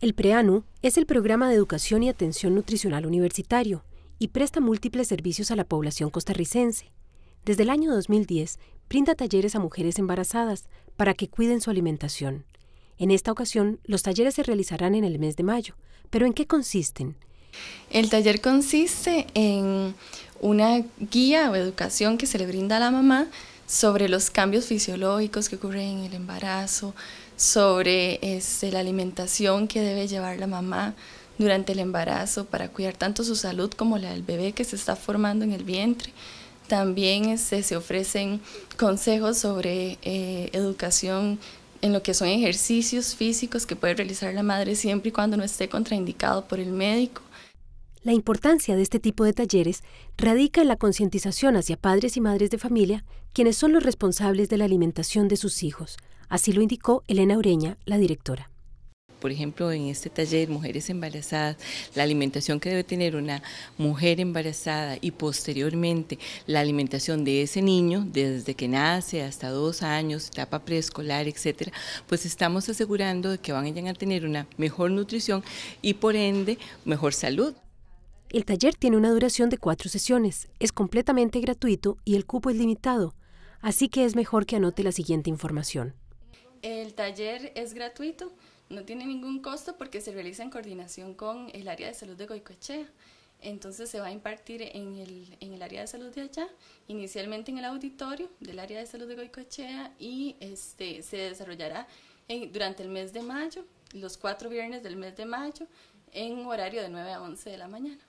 El PREANU es el programa de educación y atención nutricional universitario y presta múltiples servicios a la población costarricense. Desde el año 2010 brinda talleres a mujeres embarazadas para que cuiden su alimentación. En esta ocasión, los talleres se realizarán en el mes de mayo, pero ¿en qué consisten? El taller consiste en una guía o educación que se le brinda a la mamá sobre los cambios fisiológicos que ocurren en el embarazo, sobre este, la alimentación que debe llevar la mamá durante el embarazo para cuidar tanto su salud como la del bebé que se está formando en el vientre. También este, se ofrecen consejos sobre eh, educación en lo que son ejercicios físicos que puede realizar la madre siempre y cuando no esté contraindicado por el médico. La importancia de este tipo de talleres radica en la concientización hacia padres y madres de familia, quienes son los responsables de la alimentación de sus hijos. Así lo indicó Elena Ureña, la directora por ejemplo, en este taller Mujeres Embarazadas, la alimentación que debe tener una mujer embarazada y posteriormente la alimentación de ese niño desde que nace hasta dos años, etapa preescolar, etcétera, pues estamos asegurando de que van a tener una mejor nutrición y por ende mejor salud. El taller tiene una duración de cuatro sesiones, es completamente gratuito y el cupo es limitado, así que es mejor que anote la siguiente información. El taller es gratuito, no tiene ningún costo porque se realiza en coordinación con el área de salud de Goicoechea. Entonces se va a impartir en el, en el, área de salud de allá, inicialmente en el auditorio del área de salud de Goicoechea y este, se desarrollará durante el mes de mayo, los cuatro viernes del mes de mayo, en horario de 9 a 11 de la mañana.